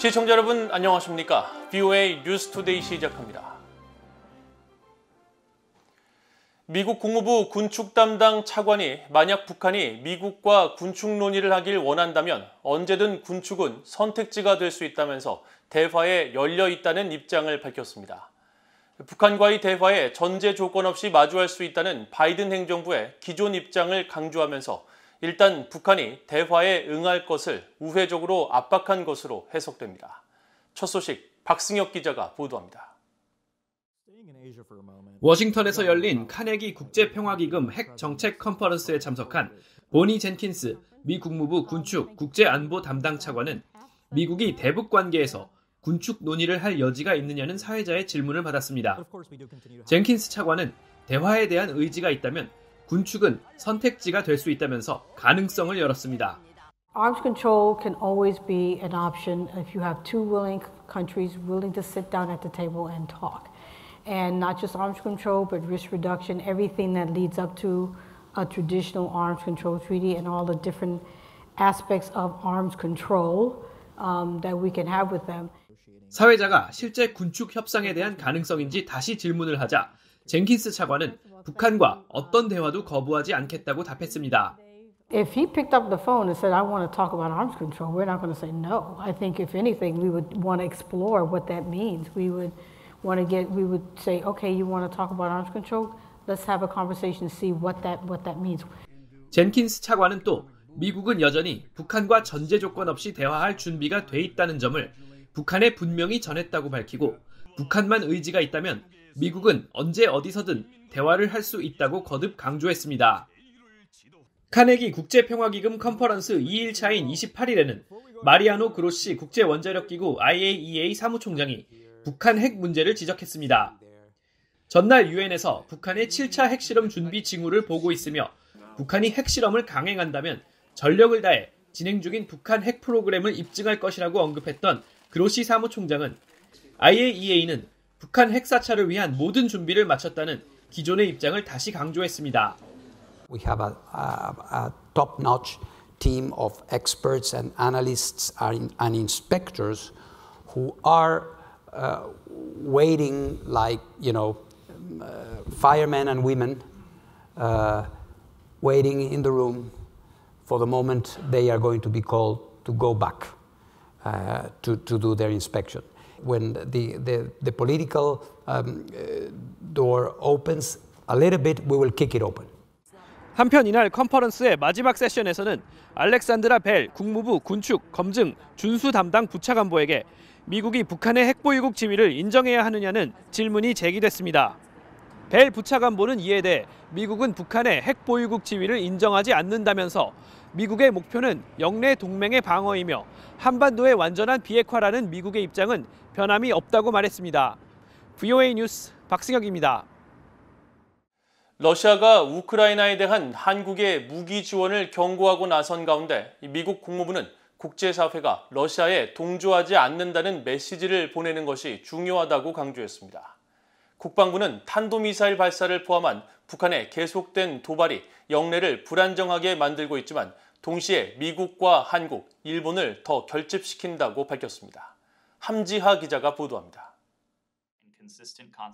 시청자 여러분 안녕하십니까? BOA 뉴스투데이 시작합니다. 미국 국무부 군축 담당 차관이 만약 북한이 미국과 군축 논의를 하길 원한다면 언제든 군축은 선택지가 될 수 있다면서 대화에 열려 있다는 입장을 밝혔습니다. 북한과의 대화에 전제 조건 없이 마주할 수 있다는 바이든 행정부의 기존 입장을 강조하면서 일단 북한이 대화에 응할 것을 우회적으로 압박한 것으로 해석됩니다. 첫 소식 박승혁 기자가 보도합니다. 워싱턴에서 열린 카네기 국제평화기금 핵 정책 컨퍼런스에 참석한 보니 젠킨스 미 국무부 군축 국제안보 담당 차관은 미국이 대북 관계에서 군축 논의를 할 여지가 있느냐는 사회자의 질문을 받았습니다. 젠킨스 차관은 대화에 대한 의지가 있다면 군축은 선택지가 될 수 있다면서 가능성을 열었습니다. Arms control can always be an option if you have two willing countries willing to sit down at the table and talk. And not just arms control, but risk reduction, everything that leads up to a traditional arms control treaty and all the different aspects of arms control um, that we can have with them. 사회자가 실제 군축 협상에 대한 가능성인지 다시 질문을 하자 젠킨스 차관은 북한과 어떤 대화도 거부하지 않겠다고 답했습니다. If he picked up the phone and said, I want to talk about arms control, we're not going to say no. I think, if anything, we would want to explore what that means. We would want to get, we would say, okay, you want to talk about arms control? Let's have a conversation, see what that, what that means. 젠킨스 차관은 또 미국은 여전히 북한과 전제 조건 없이 대화할 준비가 돼 있다는 점을 북한에 분명히 전했다고 밝히고 북한만 의지가 있다면 미국은 언제 어디서든 대화를 할 수 있다고 거듭 강조했습니다. 카네기 국제평화기금 컨퍼런스 2일차인 28일에는 마리아노 그로시 국제원자력기구 IAEA 사무총장이 북한 핵 문제를 지적했습니다. 전날 유엔에서 북한의 7차 핵실험 준비 징후를 보고 있으며 북한이 핵실험을 강행한다면 전력을 다해 진행 중인 북한 핵 프로그램을 입증할 것이라고 언급했던 그로시 사무총장은 IAEA는 북한 위한 모든 준비를 마쳤다는 기존의 입장을 다시 강조했습니다. We have a, a, a top-notch team of experts and analysts and inspectors who are uh, waiting like, you know, uh, firemen and women uh, waiting in the room for the moment they are going to be called to go back uh, to, to do their inspection. when the, the, the political um, uh, door opens a little bit, we will kick it open. 한편 이날 컨퍼런스의 마지막 세션에서는 알렉산드라 벨 국무부 군축 검증 준수 담당 부차관보에게 미국이 북한의 핵보유국 지위를 인정해야 하느냐는 질문이 제기됐습니다. 벨 부차관보는 이에 대해 미국은 북한의 핵보유국 지위를 인정하지 않는다면서 미국의 목표는 영내 동맹의 방어이며 한반도의 완전한 비핵화라는 미국의 입장은 변함이 없다고 말했습니다. VOA 뉴스 박승혁입니다. 러시아가 우크라이나에 대한 한국의 무기 지원을 경고하고 나선 가운데 미국 국무부는 국제사회가 러시아에 동조하지 않는다는 메시지를 보내는 것이 중요하다고 강조했습니다. 국방부는 탄도미사일 발사를 포함한 북한의 계속된 도발이 영내를 불안정하게 만들고 있지만 동시에 미국과 한국, 일본을 더 결집시킨다고 밝혔습니다. 함지하 기자가 보도합니다.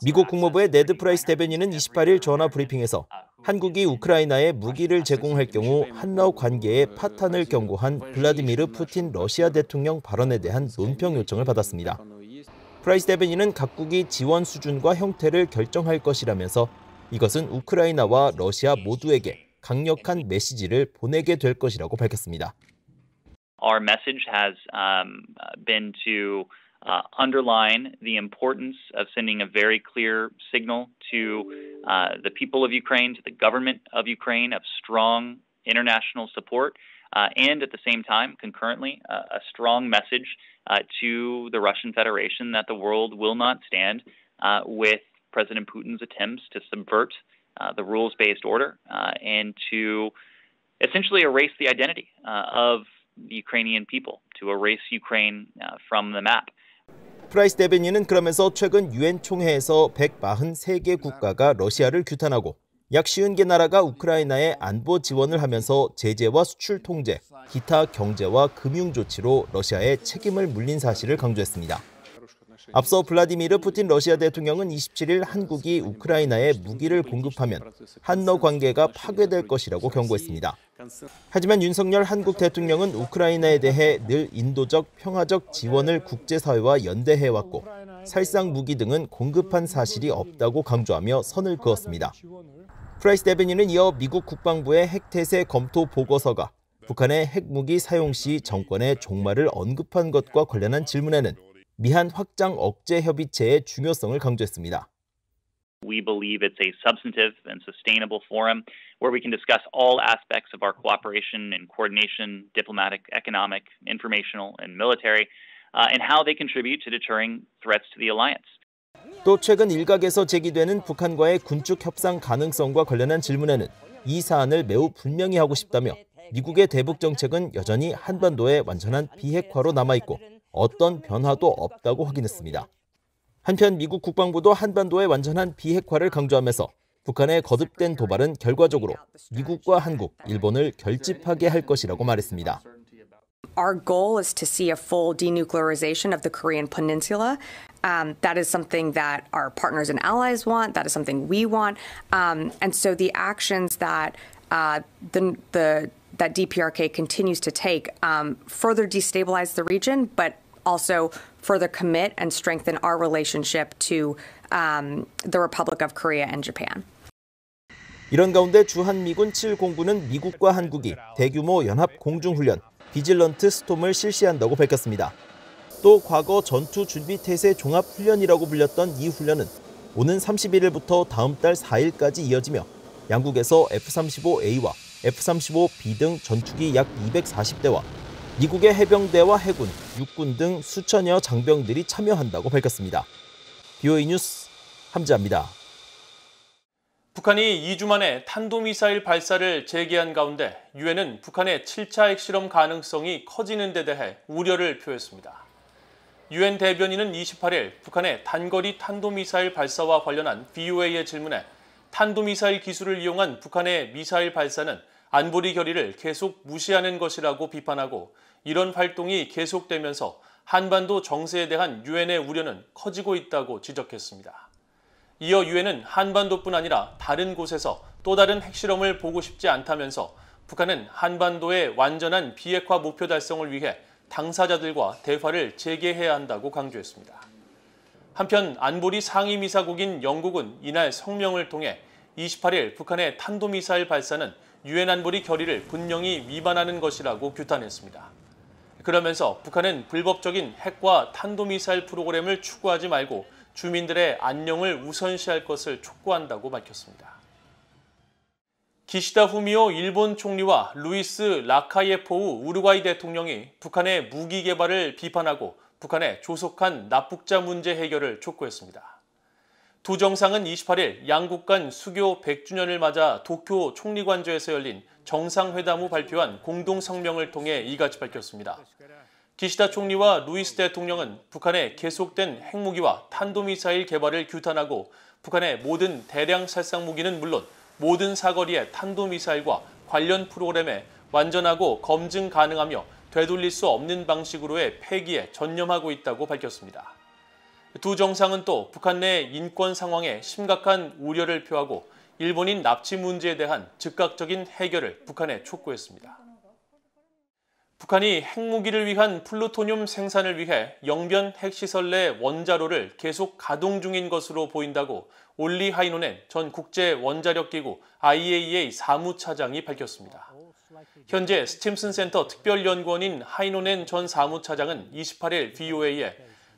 미국 국무부의 네드 프라이스 대변인은 28일 전화 브리핑에서 한국이 우크라이나에 무기를 제공할 경우 한러 관계에 파탄을 경고한 블라디미르 푸틴 러시아 대통령 발언에 대한 논평 요청을 받았습니다. 프라이스 대변인은 각국이 지원 수준과 형태를 결정할 것이라면서 이것은 우크라이나와 러시아 모두에게 강력한 메시지를 보내게 될 것이라고 밝혔습니다. Our message has um, been to uh, underline the importance of sending a very clear signal to uh, the people of Ukraine, to the government of Ukraine, of strong international support, uh, and at the same time, concurrently, a strong message uh, to the Russian Federation that the world will not stand uh, with President Putin's attempts to subvert uh, the rules based order and to essentially erase the identity of the Ukrainian people, to erase Ukraine from the map. 프라이스 데베니는 그러면서 최근 유엔 총회에서 143개 국가가 러시아를 규탄하고 약 50개 나라가 우크라이나에 안보 지원을 하면서 제재와 수출 통제, 기타 경제와 금융 조치로 러시아에 책임을 물린 사실을 강조했습니다. 앞서 블라디미르 푸틴 러시아 대통령은 27일 한국이 우크라이나에 무기를 공급하면 한러 관계가 파괴될 것이라고 경고했습니다. 하지만 윤석열 한국 대통령은 우크라이나에 대해 늘 인도적 평화적 지원을 국제사회와 연대해왔고 살상 무기 등은 공급한 사실이 없다고 강조하며 선을 그었습니다. 프라이스 데베니는 이어 미국 국방부의 핵태세 검토 보고서가 북한의 핵무기 사용 시 정권의 종말을 언급한 것과 관련한 질문에는 미한 확장 억제 협의체의 중요성을 강조했습니다. We believe it's a substantive and sustainable forum where we can discuss all aspects of our cooperation and coordination, diplomatic, economic, informational, and military, uh, and how they contribute to deterring threats to the alliance. 또 최근 일각에서 제기되는 북한과의 군축 협상 가능성과 관련한 질문에는 이 사안을 매우 분명히 하고 싶다며 미국의 대북 정책은 여전히 한반도의 완전한 비핵화로 남아있고 어떤 변화도 없다고 확인했습니다. 한편 미국 국방부도 한반도의 완전한 비핵화를 강조하면서 북한의 거듭된 도발은 결과적으로 미국과 한국, 일본을 결집하게 할 것이라고 말했습니다. Our goal is to see a full denuclearization of the Korean Peninsula. Um, that is something that our partners and allies want. That is something we want. Um, and so the actions that uh, the, the that DPRK continues to take um, further destabilize the region, but also further commit and strengthen our relationship to um, the Republic of Korea and Japan. 이런 가운데 주한미군 7공군은 미국과 한국이 대규모 연합 공중훈련 비질런트 스톰을 실시한다고 밝혔습니다. 또 과거 전투 준비 태세 종합 훈련이라고 불렸던 이 훈련은 오는 31일부터 다음 달 4일까지 이어지며 양국에서 F-35A와 F-35B 등 전투기 약 240대와 미국의 해병대와 해군, 육군 등 수천여 장병들이 참여한다고 밝혔습니다. BOA 뉴스 함지아입니다. 북한이 2주 만에 탄도미사일 발사를 재개한 가운데 유엔은 북한의 7차 핵실험 가능성이 커지는 데 대해 우려를 표했습니다. 유엔 대변인은 28일 북한의 단거리 탄도미사일 발사와 관련한 BOA의 질문에 탄도미사일 기술을 이용한 북한의 미사일 발사는 안보리 결의를 계속 무시하는 것이라고 비판하고 이런 활동이 계속되면서 한반도 정세에 대한 유엔의 우려는 커지고 있다고 지적했습니다. 이어 유엔은 한반도뿐 아니라 다른 곳에서 또 다른 핵실험을 보고 싶지 않다면서 북한은 한반도의 완전한 비핵화 목표 달성을 위해 당사자들과 대화를 재개해야 한다고 강조했습니다. 한편 안보리 상임이사국인 영국은 이날 성명을 통해 28일 북한의 탄도미사일 발사는 유엔 안보리 결의를 분명히 위반하는 것이라고 규탄했습니다. 그러면서 북한은 불법적인 핵과 탄도미사일 프로그램을 추구하지 말고 주민들의 안녕을 우선시할 것을 촉구한다고 밝혔습니다. 기시다 후미오 일본 총리와 루이스 라카예포우 우루과이 대통령이 북한의 무기 개발을 비판하고 북한의 조속한 납북자 문제 해결을 촉구했습니다. 두 정상은 28일 양국 간 수교 100주년을 맞아 도쿄 총리관저에서 열린 정상회담 후 발표한 공동성명을 통해 이같이 밝혔습니다. 기시다 총리와 루이스 대통령은 북한의 계속된 핵무기와 탄도미사일 개발을 규탄하고 북한의 모든 대량 살상 무기는 물론 모든 사거리의 탄도미사일과 관련 프로그램에 완전하고 검증 가능하며 되돌릴 수 없는 방식으로의 폐기에 전념하고 있다고 밝혔습니다. 두 정상은 또 북한 내 인권 상황에 심각한 우려를 표하고 일본인 납치 문제에 대한 즉각적인 해결을 북한에 촉구했습니다. 북한이 핵무기를 위한 플루토늄 생산을 위해 영변 핵시설 내 원자로를 계속 가동 중인 것으로 보인다고 올리 하이노넨 전 국제원자력기구 IAEA 사무차장이 밝혔습니다. 현재 스팀슨 센터 특별연구원인 하이노넨 전 사무차장은 28일 VOA에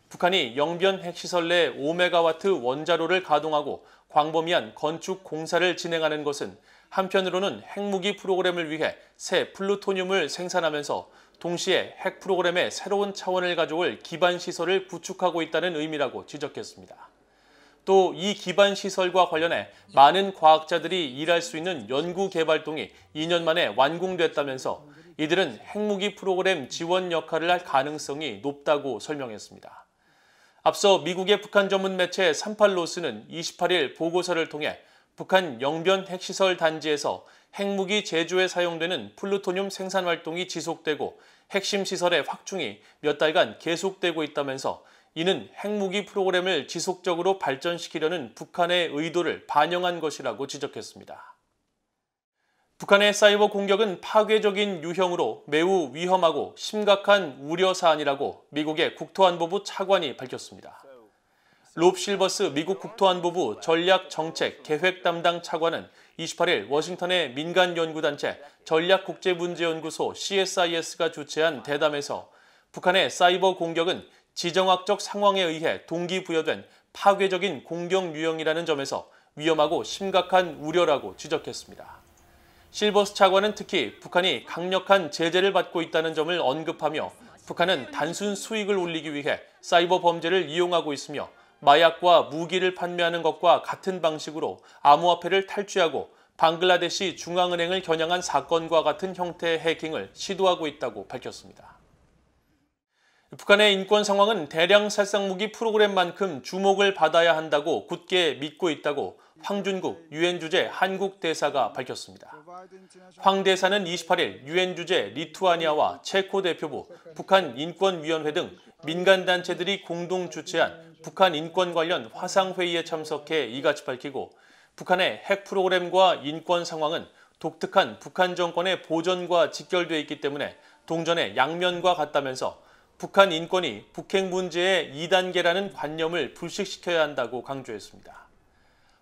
북한이 영변 핵시설 내 5메가와트 원자로를 가동하고 광범위한 건축 공사를 진행하는 것은 한편으로는 핵무기 프로그램을 위해 새 플루토늄을 생산하면서 동시에 핵 프로그램의 새로운 차원을 가져올 기반 시설을 구축하고 있다는 의미라고 지적했습니다. 또 이 기반 시설과 관련해 많은 과학자들이 일할 수 있는 연구 개발동이 2년 만에 완공됐다면서 이들은 핵무기 프로그램 지원 역할을 할 가능성이 높다고 설명했습니다. 앞서 미국의 북한 전문 매체 38로스는 28일 보고서를 통해 북한 영변 핵시설 단지에서 핵무기 제조에 사용되는 플루토늄 생산 활동이 지속되고 핵심 시설의 확충이 몇 달간 계속되고 있다면서 이는 핵무기 프로그램을 지속적으로 발전시키려는 북한의 의도를 반영한 것이라고 지적했습니다. 북한의 사이버 공격은 파괴적인 유형으로 매우 위험하고 심각한 우려 사안이라고 미국의 국토안보부 차관이 밝혔습니다. 롭 실버스 미국 국토안보부 전략정책 계획 담당 차관은 28일 워싱턴의 민간 연구단체 전략국제문제연구소 CSIS가 주최한 대담에서 북한의 사이버 공격은 지정학적 상황에 의해 동기부여된 파괴적인 공격 유형이라는 점에서 위험하고 심각한 우려라고 지적했습니다. 실버스 차관은 특히 북한이 강력한 제재를 받고 있다는 점을 언급하며 북한은 단순 수익을 올리기 위해 사이버 범죄를 이용하고 있으며 마약과 무기를 판매하는 것과 같은 방식으로 암호화폐를 탈취하고 방글라데시 중앙은행을 겨냥한 사건과 같은 형태의 해킹을 시도하고 있다고 밝혔습니다. 북한의 인권 상황은 대량 살상 무기 프로그램만큼 주목을 받아야 한다고 굳게 믿고 있다고 황준국 유엔 주재 한국 대사가 밝혔습니다. 황 대사는 28일 유엔 주재 리투아니아와 체코 대표부, 북한 인권위원회 등 민간 단체들이 공동 주최한 북한 인권 관련 화상 회의에 참석해 이같이 밝히고 북한의 핵 프로그램과 인권 상황은 독특한 북한 정권의 보전과 직결돼 있기 때문에 동전의 양면과 같다면서 북한 인권이 북핵 문제의 2단계라는 관념을 불식시켜야 한다고 강조했습니다.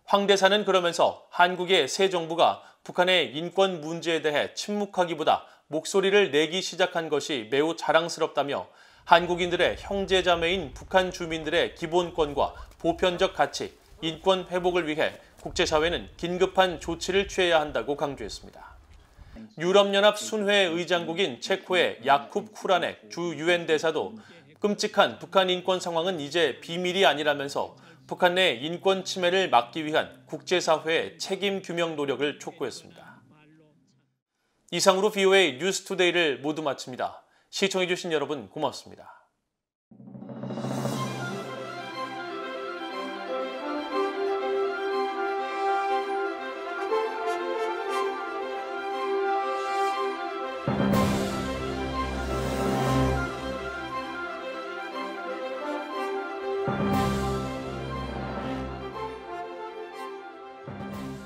황 대사는 그러면서 한국의 새 정부가 북한의 인권 문제에 대해 침묵하기보다 목소리를 내기 시작한 것이 매우 자랑스럽다며 한국인들의 형제자매인 북한 주민들의 기본권과 보편적 가치, 인권 회복을 위해 국제사회는 긴급한 조치를 취해야 한다고 강조했습니다. 유럽연합 순회 의장국인 체코의 야쿱 쿠라넥 주 유엔 대사도 끔찍한 북한 인권 상황은 이제 비밀이 아니라면서 북한 내 인권 침해를 막기 위한 국제사회의 책임 규명 노력을 촉구했습니다. 이상으로 BOA 뉴스투데이를 모두 마칩니다. 시청해주신 여러분 고맙습니다.